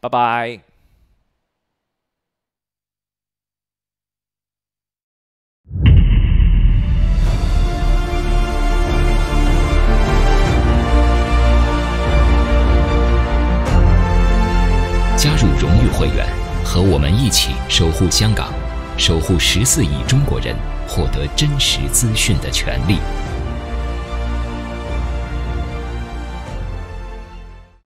拜拜。加入荣誉会员，和我们一起守护香港，守护十四亿中国人获得真实资讯的权利。